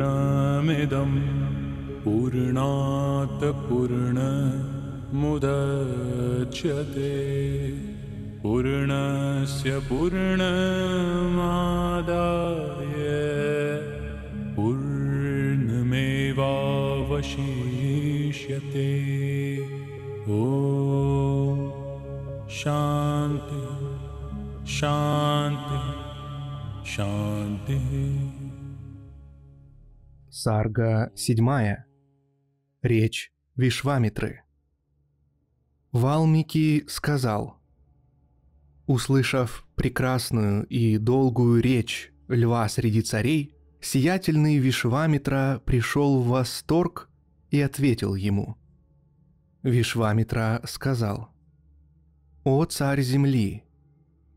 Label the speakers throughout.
Speaker 1: पूर्णमिदं पूर्णात् पूर्णमुदक्ष्यते पूर्णस्य पूर्णमादाय ओ शान्ति शान्ति Сарга 7. Речь Вишвамитры. Валмики сказал, услышав прекрасную и долгую речь льва среди царей, сиятельный Вишвамитра пришел в восторг и ответил ему. Вишвамитра сказал, «О царь земли,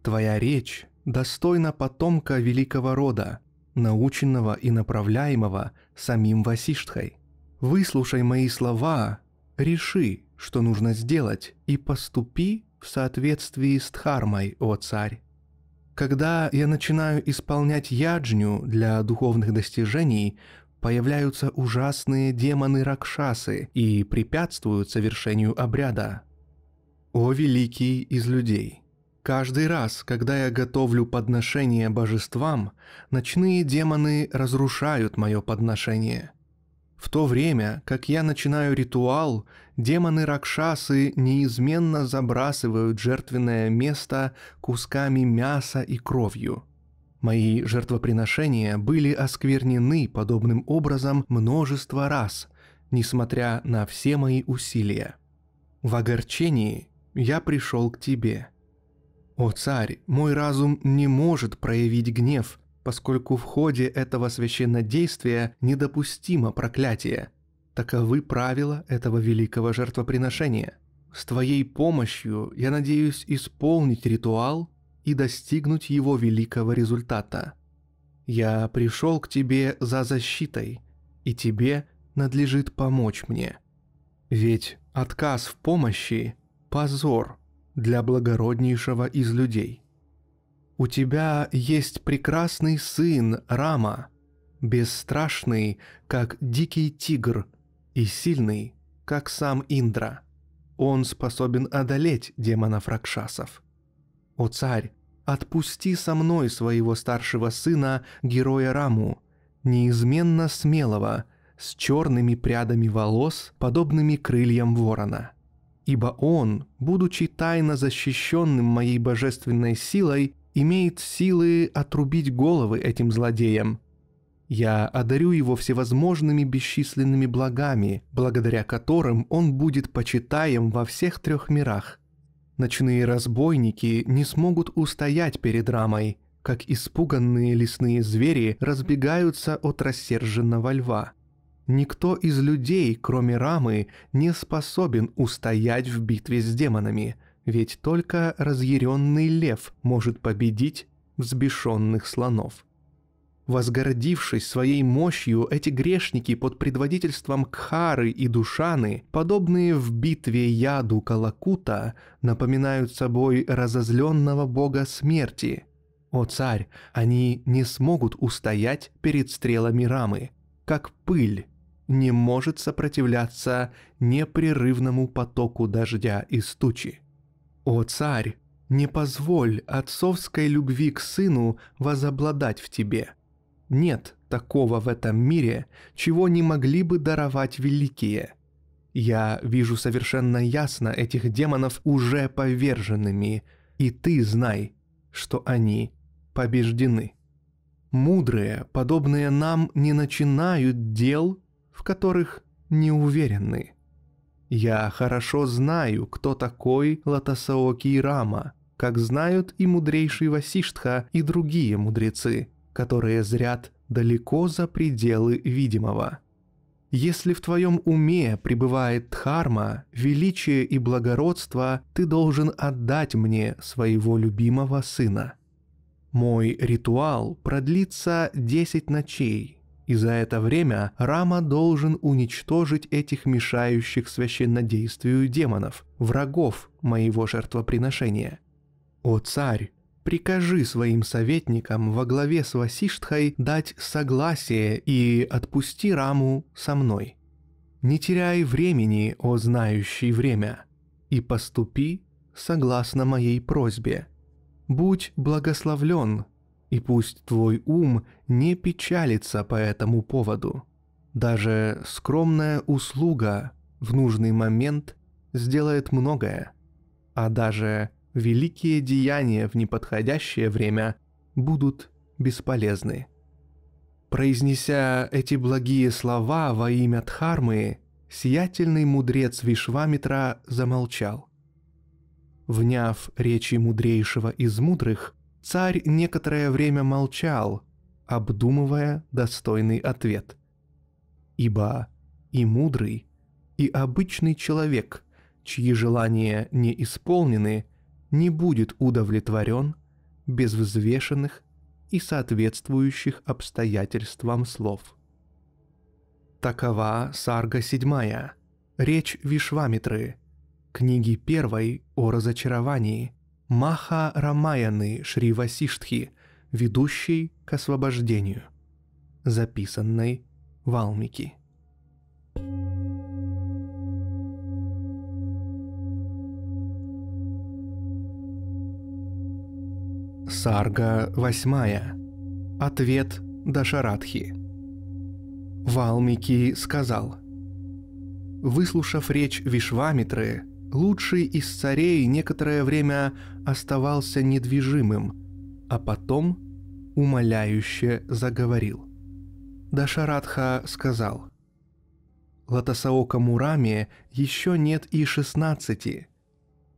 Speaker 1: твоя речь достойна потомка великого рода, наученного и направляемого самим Васиштхой. Выслушай мои слова, реши, что нужно сделать, и поступи в соответствии с Дхармой, о царь. Когда я начинаю исполнять яджню для духовных достижений, появляются ужасные демоны-ракшасы и препятствуют совершению обряда. О великий из людей! Каждый раз, когда я готовлю подношение божествам, ночные демоны разрушают мое подношение. В то время, как я начинаю ритуал, демоны-ракшасы неизменно забрасывают жертвенное место кусками мяса и кровью. Мои жертвоприношения были осквернены подобным образом множество раз, несмотря на все мои усилия. В огорчении я пришел к тебе – «О царь, мой разум не может проявить гнев, поскольку в ходе этого священнодействия недопустимо проклятие. Таковы правила этого великого жертвоприношения. С твоей помощью я надеюсь исполнить ритуал и достигнуть его великого результата. Я пришел к тебе за защитой, и тебе надлежит помочь мне. Ведь отказ в помощи – позор – для благороднейшего из людей. У тебя есть прекрасный сын Рама, бесстрашный, как дикий тигр, и сильный, как сам Индра. Он способен одолеть демонов Ракшасов. О царь, отпусти со мной своего старшего сына, героя Раму, неизменно смелого, с черными прядами волос, подобными крыльям ворона ибо он, будучи тайно защищенным моей божественной силой, имеет силы отрубить головы этим злодеям. Я одарю его всевозможными бесчисленными благами, благодаря которым он будет почитаем во всех трех мирах. Ночные разбойники не смогут устоять перед рамой, как испуганные лесные звери разбегаются от рассерженного льва – Никто из людей, кроме Рамы, не способен устоять в битве с демонами, ведь только разъяренный лев может победить взбешенных слонов. Возгордившись своей мощью, эти грешники под предводительством Кхары и Душаны, подобные в битве яду Калакута, напоминают собой разозленного бога смерти. О царь, они не смогут устоять перед стрелами Рамы, как пыль не может сопротивляться непрерывному потоку дождя и стучи, О царь, не позволь отцовской любви к сыну возобладать в тебе. Нет такого в этом мире, чего не могли бы даровать великие. Я вижу совершенно ясно этих демонов уже поверженными, и ты знай, что они побеждены. Мудрые, подобные нам, не начинают дел, в которых не уверены. Я хорошо знаю, кто такой Латасаоки Рама, как знают и мудрейший Васиштха и другие мудрецы, которые зрят далеко за пределы видимого. Если в твоем уме пребывает дхарма, величие и благородство, ты должен отдать мне своего любимого сына. Мой ритуал продлится десять ночей, и за это время Рама должен уничтожить этих мешающих священнодействию демонов, врагов моего жертвоприношения. О царь, прикажи своим советникам во главе с Васиштхой дать согласие и отпусти Раму со мной. Не теряй времени, о знающий время, и поступи согласно моей просьбе. Будь благословлен, и пусть твой ум не печалится по этому поводу. Даже скромная услуга в нужный момент сделает многое, а даже великие деяния в неподходящее время будут бесполезны. Произнеся эти благие слова во имя Дхармы, сиятельный мудрец Вишвамитра замолчал. Вняв речи мудрейшего из мудрых, Царь некоторое время молчал, обдумывая достойный ответ. Ибо и мудрый, и обычный человек, чьи желания не исполнены, не будет удовлетворен без взвешенных и соответствующих обстоятельствам слов. Такова Сарга седьмая, речь Вишвамитры, книги первой о разочаровании, Маха Рамаяны Шри Васиштхи, ведущей к освобождению, записанной Валмики. Сарга восьмая. Ответ Дашарадхи. Валмики сказал, выслушав речь Вишвамитры, Лучший из царей некоторое время оставался недвижимым, а потом умоляюще заговорил. Дашарадха сказал, «Латасаока Мурами еще нет и шестнадцати.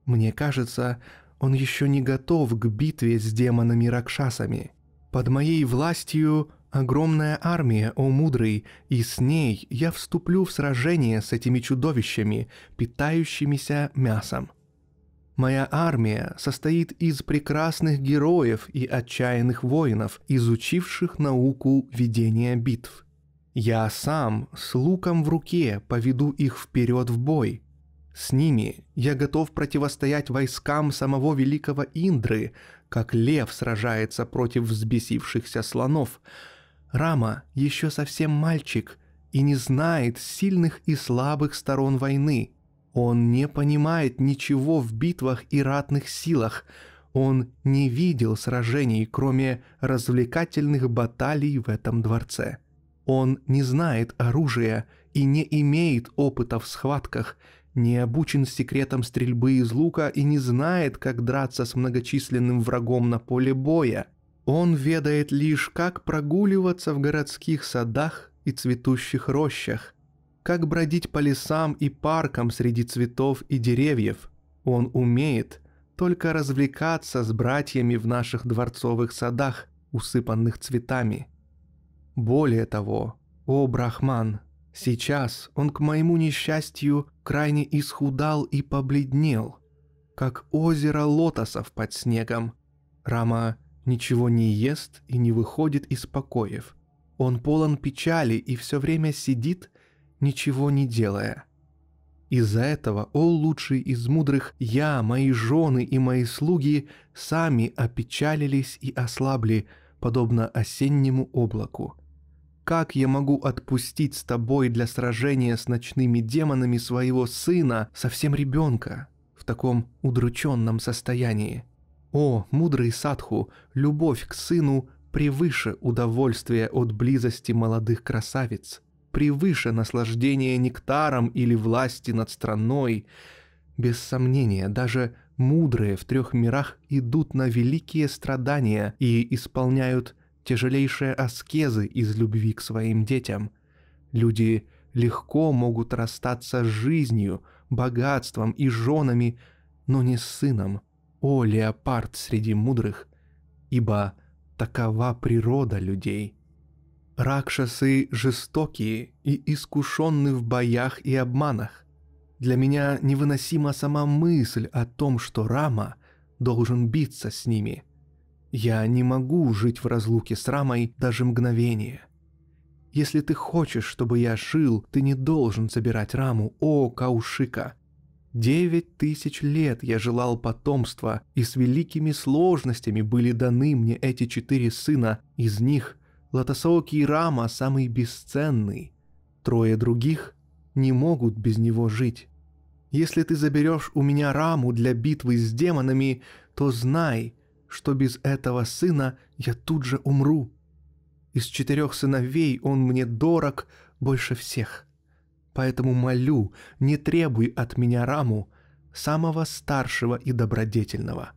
Speaker 1: Мне кажется, он еще не готов к битве с демонами-ракшасами. Под моей властью огромная армия, о мудрый, и с ней я вступлю в сражение с этими чудовищами, питающимися мясом. Моя армия состоит из прекрасных героев и отчаянных воинов, изучивших науку ведения битв. Я сам с луком в руке поведу их вперед в бой. С ними я готов противостоять войскам самого великого Индры, как лев сражается против взбесившихся слонов – Рама еще совсем мальчик и не знает сильных и слабых сторон войны. Он не понимает ничего в битвах и ратных силах. Он не видел сражений, кроме развлекательных баталий в этом дворце. Он не знает оружия и не имеет опыта в схватках, не обучен секретам стрельбы из лука и не знает, как драться с многочисленным врагом на поле боя – он ведает лишь, как прогуливаться в городских садах и цветущих рощах, как бродить по лесам и паркам среди цветов и деревьев. Он умеет только развлекаться с братьями в наших дворцовых садах, усыпанных цветами. Более того, о Брахман, сейчас он к моему несчастью крайне исхудал и побледнел, как озеро лотосов под снегом. Рама ничего не ест и не выходит из покоев. Он полон печали и все время сидит, ничего не делая. Из-за этого, о лучший из мудрых, я, мои жены и мои слуги сами опечалились и ослабли, подобно осеннему облаку. Как я могу отпустить с тобой для сражения с ночными демонами своего сына, совсем ребенка, в таком удрученном состоянии?» О, мудрый садху, любовь к сыну превыше удовольствия от близости молодых красавиц, превыше наслаждения нектаром или власти над страной. Без сомнения, даже мудрые в трех мирах идут на великие страдания и исполняют тяжелейшие аскезы из любви к своим детям. Люди легко могут расстаться с жизнью, богатством и женами, но не с сыном – о леопард среди мудрых, ибо такова природа людей. Ракшасы жестокие и искушенны в боях и обманах. Для меня невыносима сама мысль о том, что Рама должен биться с ними. Я не могу жить в разлуке с Рамой даже мгновение. Если ты хочешь, чтобы я жил, ты не должен собирать Раму, о Каушика. Девять тысяч лет я желал потомства, и с великими сложностями были даны мне эти четыре сына, из них Латасаоки и Рама самый бесценный. Трое других не могут без него жить. Если ты заберешь у меня Раму для битвы с демонами, то знай, что без этого сына я тут же умру. Из четырех сыновей он мне дорог больше всех. Поэтому молю, не требуй от меня раму, самого старшего и добродетельного.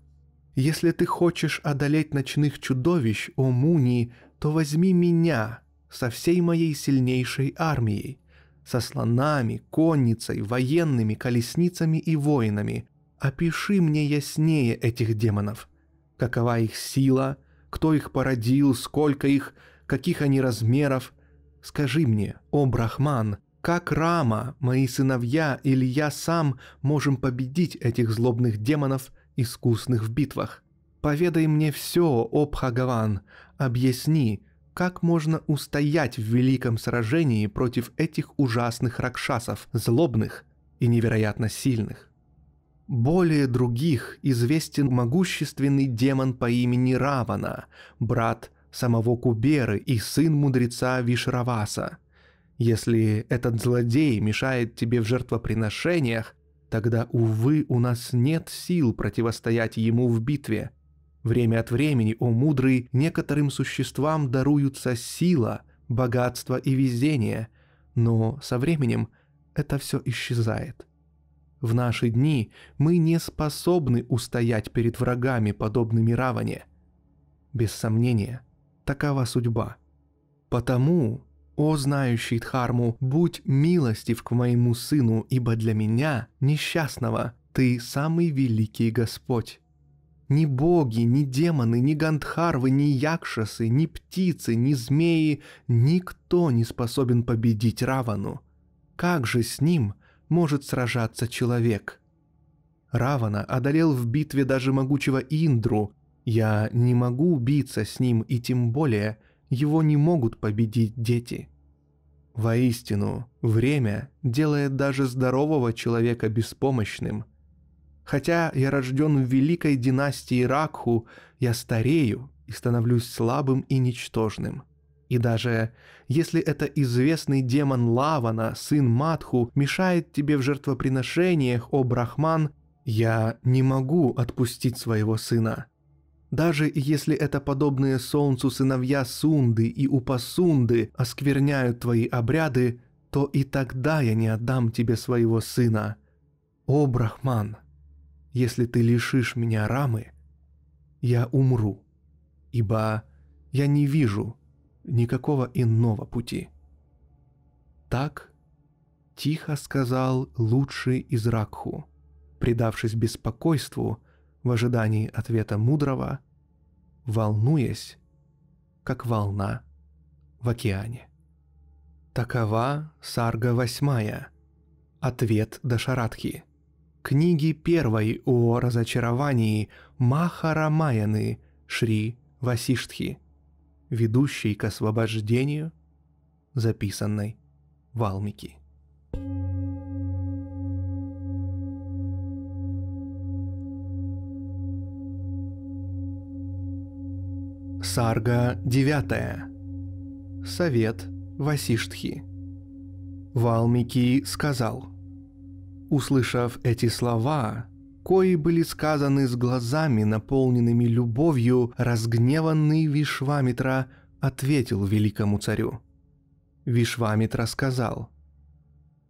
Speaker 1: Если ты хочешь одолеть ночных чудовищ, о Муни, то возьми меня со всей моей сильнейшей армией, со слонами, конницей, военными, колесницами и воинами. Опиши мне яснее этих демонов. Какова их сила, кто их породил, сколько их, каких они размеров. Скажи мне, о Брахман, как Рама, мои сыновья или я сам можем победить этих злобных демонов, искусных в битвах? Поведай мне все, о Бхагаван, объясни, как можно устоять в великом сражении против этих ужасных ракшасов, злобных и невероятно сильных. Более других известен могущественный демон по имени Равана, брат самого Куберы и сын мудреца Вишраваса – если этот злодей мешает тебе в жертвоприношениях, тогда, увы, у нас нет сил противостоять ему в битве. Время от времени, о мудрый, некоторым существам даруются сила, богатство и везение, но со временем это все исчезает. В наши дни мы не способны устоять перед врагами, подобными раване. Без сомнения, такова судьба. Потому «О знающий Дхарму, будь милостив к моему сыну, ибо для меня, несчастного, ты самый великий Господь». Ни боги, ни демоны, ни гандхарвы, ни якшасы, ни птицы, ни змеи, никто не способен победить Равану. Как же с ним может сражаться человек? Равана одолел в битве даже могучего Индру. Я не могу биться с ним и тем более – его не могут победить дети. Воистину, время делает даже здорового человека беспомощным. Хотя я рожден в великой династии Ракху, я старею и становлюсь слабым и ничтожным. И даже если это известный демон Лавана, сын Матху, мешает тебе в жертвоприношениях, о Брахман, я не могу отпустить своего сына. Даже если это подобные солнцу сыновья Сунды и Упасунды оскверняют твои обряды, то и тогда я не отдам тебе своего сына. О, Брахман, если ты лишишь меня рамы, я умру, ибо я не вижу никакого иного пути. Так тихо сказал лучший из Ракху, предавшись беспокойству – в ожидании ответа мудрого, волнуясь, как волна в океане. Такова Сарга восьмая. Ответ до Шаратхи Книги первой о разочаровании Махарамаяны Шри Васиштхи, ведущей к освобождению записанной Валмики. Thank Сарга 9. Совет Васиштхи. Валмики сказал. Услышав эти слова, кои были сказаны с глазами, наполненными любовью, разгневанный Вишвамитра ответил великому царю. Вишвамитра сказал,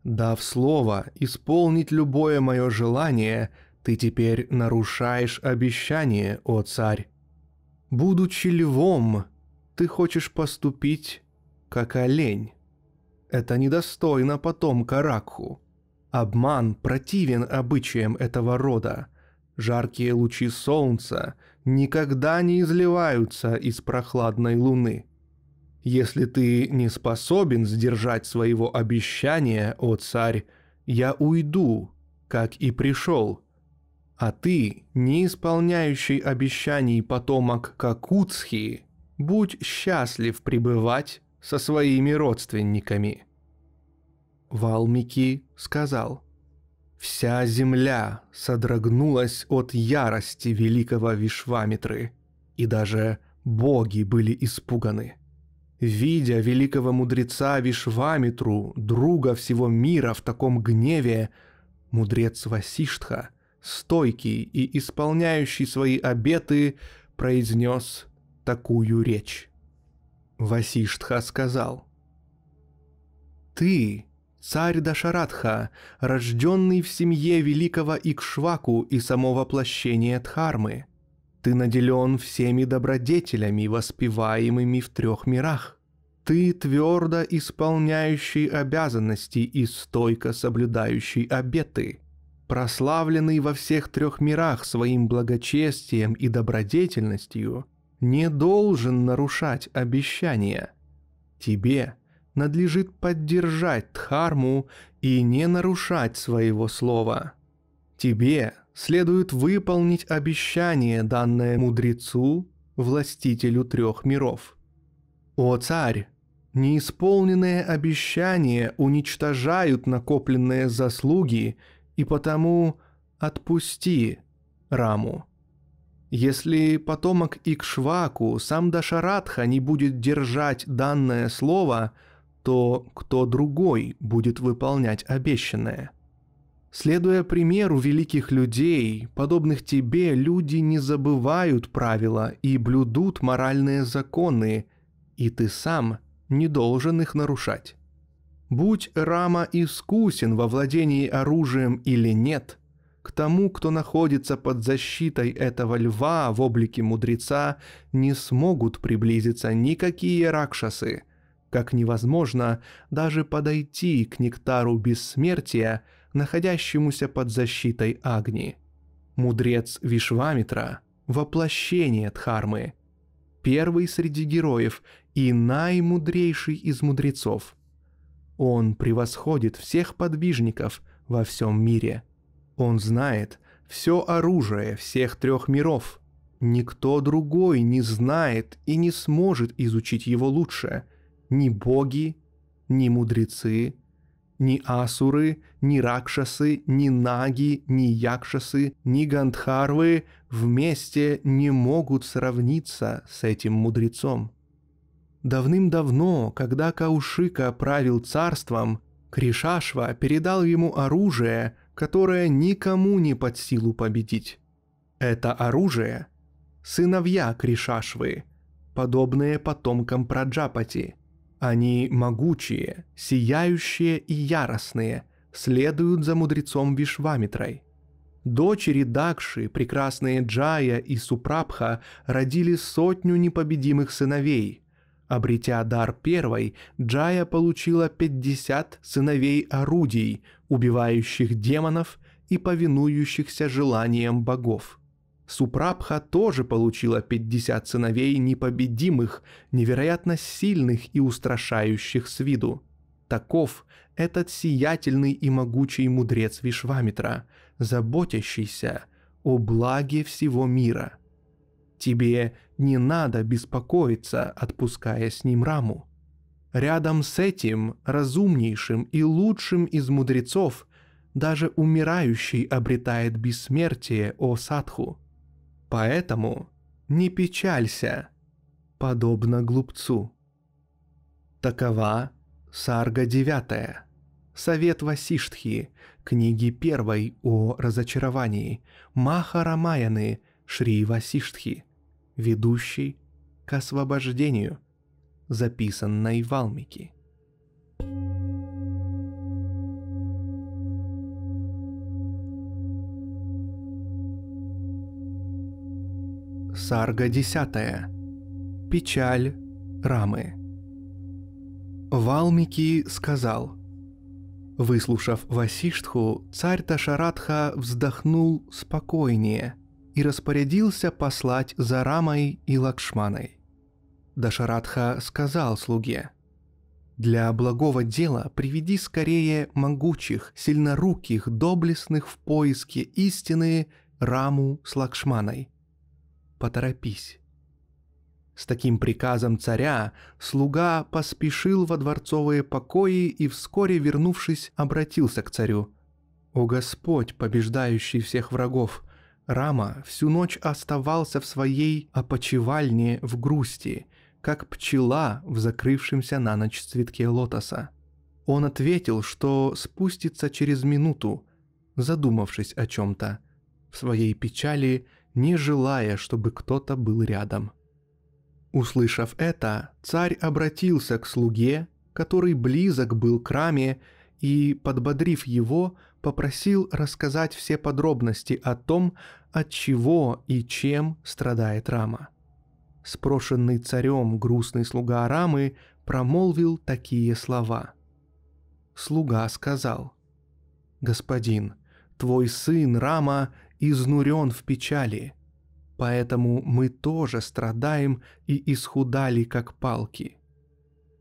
Speaker 1: «Дав слово исполнить любое мое желание, ты теперь нарушаешь обещание, о царь. Будучи львом, ты хочешь поступить как олень. Это недостойно потомка Ракху. Обман противен обычаям этого рода. Жаркие лучи солнца никогда не изливаются из прохладной луны. Если ты не способен сдержать своего обещания, о царь, я уйду, как и пришел. А ты, не исполняющий обещаний потомок Какуцхи, будь счастлив пребывать со своими родственниками». Валмики сказал, «Вся земля содрогнулась от ярости великого Вишвамитры, и даже боги были испуганы. Видя великого мудреца Вишвамитру, друга всего мира в таком гневе, мудрец Васиштха – стойкий и исполняющий свои обеты, произнес такую речь. Васиштха сказал, «Ты, царь Дашаратха рожденный в семье великого Икшваку и само воплощение Дхармы, ты наделен всеми добродетелями, воспеваемыми в трех мирах. Ты твердо исполняющий обязанности и стойко соблюдающий обеты прославленный во всех трех мирах своим благочестием и добродетельностью, не должен нарушать обещания. Тебе надлежит поддержать Дхарму и не нарушать своего слова. Тебе следует выполнить обещание, данное мудрецу, властителю трех миров. О царь! Неисполненные обещания уничтожают накопленные заслуги – и потому отпусти Раму. Если потомок Икшваку, сам Дашаратха, не будет держать данное слово, то кто другой будет выполнять обещанное? Следуя примеру великих людей, подобных тебе, люди не забывают правила и блюдут моральные законы, и ты сам не должен их нарушать. Будь Рама искусен во владении оружием или нет, к тому, кто находится под защитой этого льва в облике мудреца, не смогут приблизиться никакие ракшасы, как невозможно даже подойти к нектару бессмертия, находящемуся под защитой Агни. Мудрец Вишвамитра – воплощение Дхармы, первый среди героев и наимудрейший из мудрецов – он превосходит всех подвижников во всем мире. Он знает все оружие всех трех миров. Никто другой не знает и не сможет изучить его лучше. Ни боги, ни мудрецы, ни асуры, ни ракшасы, ни наги, ни якшасы, ни гандхарвы вместе не могут сравниться с этим мудрецом. Давным-давно, когда Каушика правил царством, Кришашва передал ему оружие, которое никому не под силу победить. Это оружие – сыновья Кришашвы, подобные потомкам Праджапати. Они могучие, сияющие и яростные, следуют за мудрецом Вишвамитрой – Дочери Дакши, прекрасные Джая и Супрабха, родили сотню непобедимых сыновей. Обретя дар первой, Джая получила 50 сыновей орудий, убивающих демонов и повинующихся желаниям богов. Супрабха тоже получила 50 сыновей непобедимых, невероятно сильных и устрашающих с виду. Таков этот сиятельный и могучий мудрец Вишвамитра, заботящийся о благе всего мира – Тебе не надо беспокоиться, отпуская с ним раму. Рядом с этим разумнейшим и лучшим из мудрецов даже умирающий обретает бессмертие, о садху. Поэтому не печалься, подобно глупцу. Такова Сарга 9. Совет Васиштхи, книги 1 о разочаровании, Маха Рамаяны, Шри Васиштхи ведущий к освобождению, записанной Валмики. Сарга 10. Печаль Рамы. Валмики сказал – Выслушав Васиштху, царь Ташаратха вздохнул спокойнее и распорядился послать за Рамой и Лакшманой. Дашарадха сказал слуге, «Для благого дела приведи скорее могучих, сильноруких, доблестных в поиске истины Раму с Лакшманой. Поторопись». С таким приказом царя слуга поспешил во дворцовые покои и вскоре, вернувшись, обратился к царю. «О Господь, побеждающий всех врагов! Рама всю ночь оставался в своей опочивальне в грусти, как пчела в закрывшемся на ночь цветке лотоса. Он ответил, что спустится через минуту, задумавшись о чем-то, в своей печали, не желая, чтобы кто-то был рядом. Услышав это, царь обратился к слуге, который близок был к раме, и, подбодрив его, попросил рассказать все подробности о том, от чего и чем страдает Рама. Спрошенный царем грустный слуга Рамы промолвил такие слова. Слуга сказал, «Господин, твой сын Рама изнурен в печали, поэтому мы тоже страдаем и исхудали, как палки.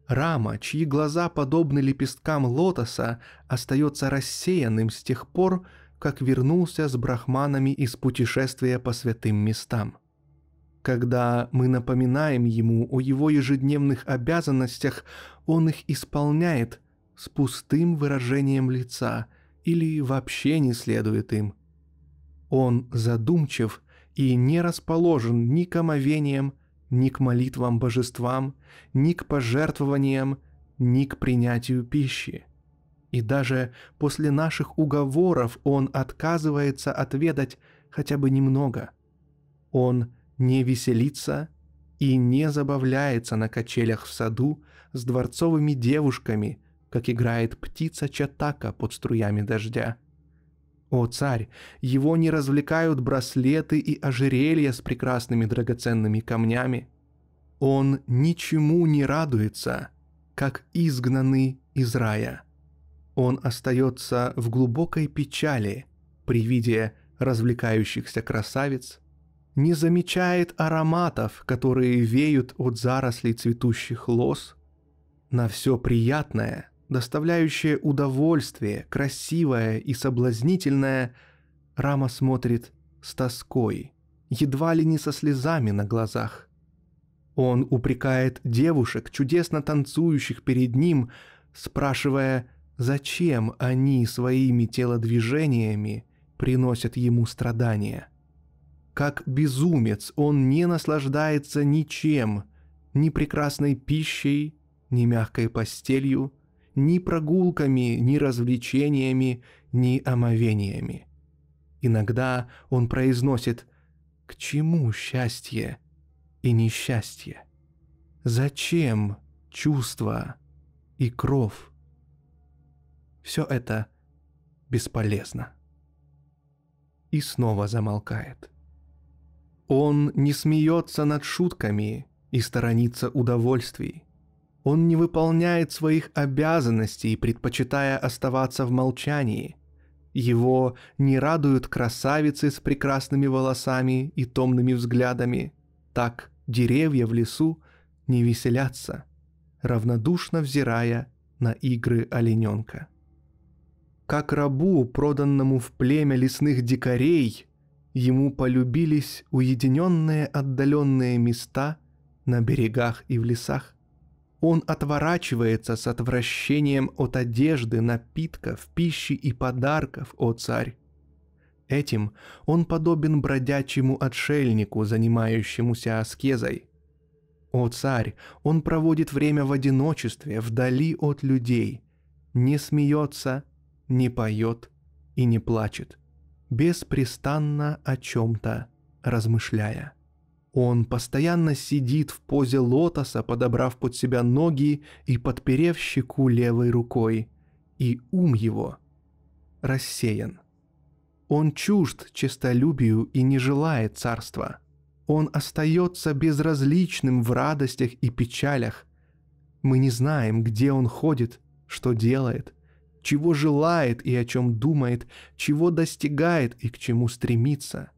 Speaker 1: Рама, чьи глаза подобны лепесткам лотоса, остается рассеянным с тех пор, как вернулся с брахманами из путешествия по святым местам. Когда мы напоминаем ему о его ежедневных обязанностях, он их исполняет с пустым выражением лица или вообще не следует им. Он задумчив и не расположен ни к омовениям, ни к молитвам божествам, ни к пожертвованиям, ни к принятию пищи. И даже после наших уговоров он отказывается отведать хотя бы немного. Он не веселится и не забавляется на качелях в саду с дворцовыми девушками, как играет птица Чатака под струями дождя – о, царь, его не развлекают браслеты и ожерелья с прекрасными драгоценными камнями. Он ничему не радуется, как изгнанный из рая. Он остается в глубокой печали при виде развлекающихся красавиц, не замечает ароматов, которые веют от зарослей цветущих лос. На все приятное доставляющее удовольствие, красивое и соблазнительное, Рама смотрит с тоской, едва ли не со слезами на глазах. Он упрекает девушек, чудесно танцующих перед ним, спрашивая, зачем они своими телодвижениями приносят ему страдания. Как безумец он не наслаждается ничем, ни прекрасной пищей, ни мягкой постелью – ни прогулками, ни развлечениями, ни омовениями. Иногда он произносит «К чему счастье и несчастье? Зачем чувства и кров?» Все это бесполезно. И снова замолкает. Он не смеется над шутками и сторонится удовольствий – он не выполняет своих обязанностей, предпочитая оставаться в молчании. Его не радуют красавицы с прекрасными волосами и томными взглядами. Так деревья в лесу не веселятся, равнодушно взирая на игры олененка. Как рабу, проданному в племя лесных дикарей, ему полюбились уединенные отдаленные места на берегах и в лесах. Он отворачивается с отвращением от одежды, напитков, пищи и подарков, о царь. Этим он подобен бродячему отшельнику, занимающемуся аскезой. О царь, он проводит время в одиночестве, вдали от людей, не смеется, не поет и не плачет, беспрестанно о чем-то размышляя. Он постоянно сидит в позе лотоса, подобрав под себя ноги и подперев щеку левой рукой. И ум его рассеян. Он чужд честолюбию и не желает царства. Он остается безразличным в радостях и печалях. Мы не знаем, где он ходит, что делает, чего желает и о чем думает, чего достигает и к чему стремится.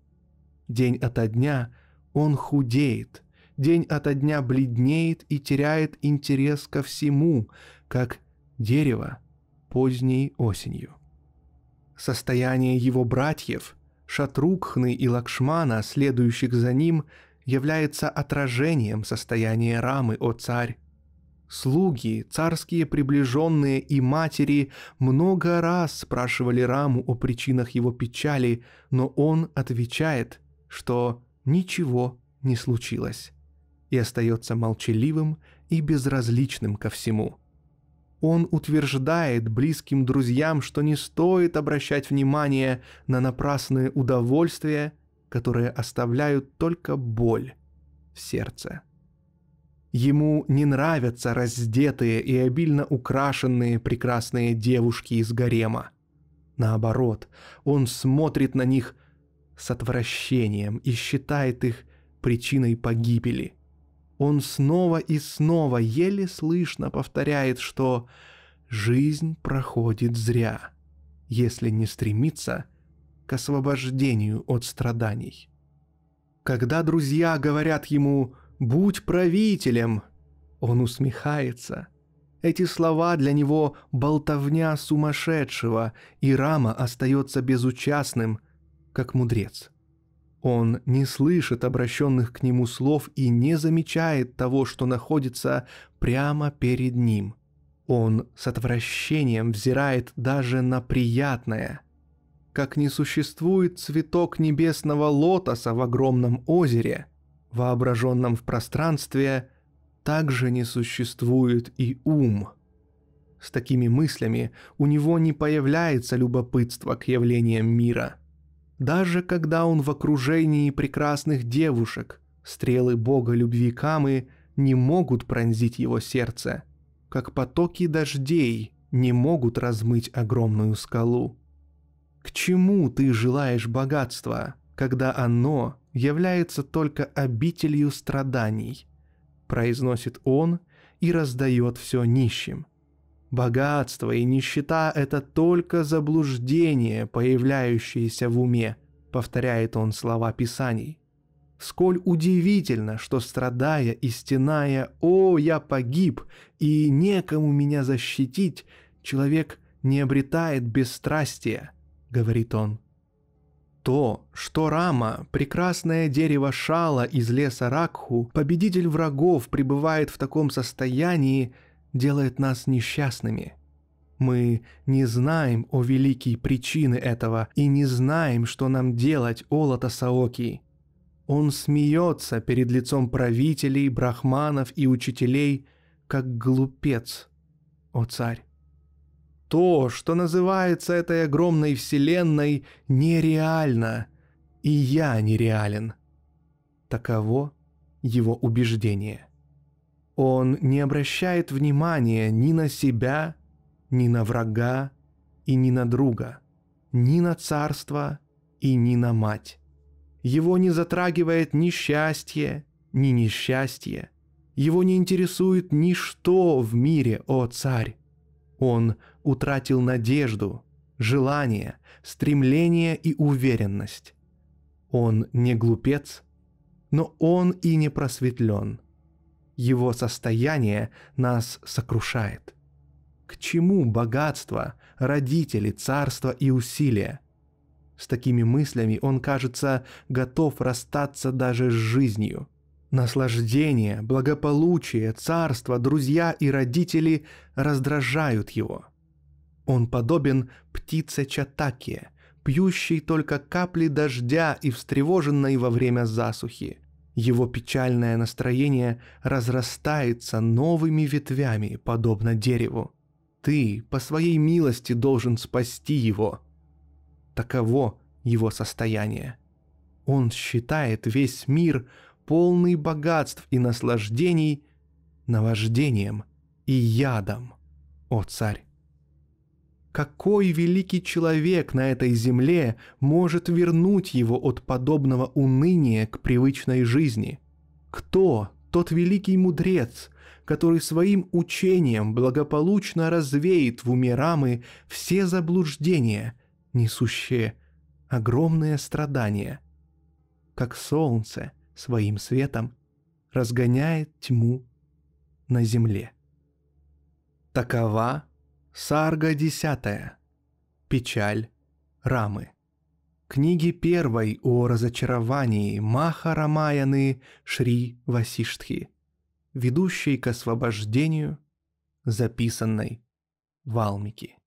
Speaker 1: День ото дня он худеет, день ото дня бледнеет и теряет интерес ко всему, как дерево поздней осенью. Состояние его братьев, Шатрукхны и Лакшмана, следующих за ним, является отражением состояния Рамы, о царь. Слуги, царские приближенные и матери много раз спрашивали Раму о причинах его печали, но он отвечает, что ничего не случилось и остается молчаливым и безразличным ко всему. Он утверждает близким друзьям, что не стоит обращать внимание на напрасные удовольствия, которые оставляют только боль в сердце. Ему не нравятся раздетые и обильно украшенные прекрасные девушки из гарема. Наоборот, он смотрит на них – с отвращением и считает их причиной погибели. Он снова и снова еле слышно повторяет, что жизнь проходит зря, если не стремится к освобождению от страданий. Когда друзья говорят ему «Будь правителем», он усмехается. Эти слова для него болтовня сумасшедшего, и Рама остается безучастным – как мудрец. Он не слышит обращенных к нему слов и не замечает того, что находится прямо перед ним. Он с отвращением взирает даже на приятное. Как не существует цветок небесного лотоса в огромном озере, воображенном в пространстве, также не существует и ум. С такими мыслями у него не появляется любопытство к явлениям мира – даже когда он в окружении прекрасных девушек, стрелы бога любви Камы не могут пронзить его сердце, как потоки дождей не могут размыть огромную скалу. К чему ты желаешь богатства, когда оно является только обителью страданий? Произносит он и раздает все нищим. Богатство и нищета – это только заблуждение, появляющееся в уме, повторяет он слова Писаний. Сколь удивительно, что страдая и стеная «О, я погиб, и некому меня защитить», человек не обретает бесстрастия, говорит он. То, что Рама, прекрасное дерево шала из леса Ракху, победитель врагов, пребывает в таком состоянии – делает нас несчастными. Мы не знаем о великие причины этого и не знаем, что нам делать, Олата Саоки. Он смеется перед лицом правителей, брахманов и учителей, как глупец, о царь. То, что называется этой огромной вселенной, нереально, и я нереален. Таково его убеждение. Он не обращает внимания ни на себя, ни на врага и ни на друга, ни на царство и ни на мать. Его не затрагивает ни счастье, ни несчастье. Его не интересует ничто в мире, о царь. Он утратил надежду, желание, стремление и уверенность. Он не глупец, но он и не просветлен – его состояние нас сокрушает. К чему богатство, родители, царство и усилия? С такими мыслями он, кажется, готов расстаться даже с жизнью. Наслаждение, благополучие, царство, друзья и родители раздражают его. Он подобен птице Чатаке, пьющей только капли дождя и встревоженной во время засухи – его печальное настроение разрастается новыми ветвями, подобно дереву. Ты по своей милости должен спасти его. Таково его состояние. Он считает весь мир полный богатств и наслаждений наваждением и ядом, о царь. Какой великий человек на этой земле может вернуть его от подобного уныния к привычной жизни? Кто тот великий мудрец, который своим учением благополучно развеет в уме Рамы все заблуждения, несущие огромное страдание? Как солнце своим светом разгоняет тьму на земле. Такова Сарга 10. Печаль Рамы. Книги первой о разочаровании Маха Рамаяны Шри Васиштхи, ведущей к освобождению, записанной Валмики.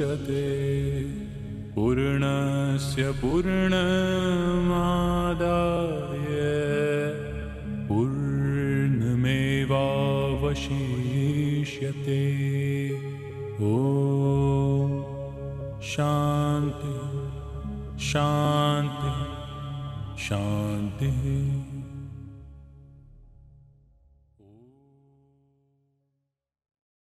Speaker 1: पूर्णस्य पूर्ण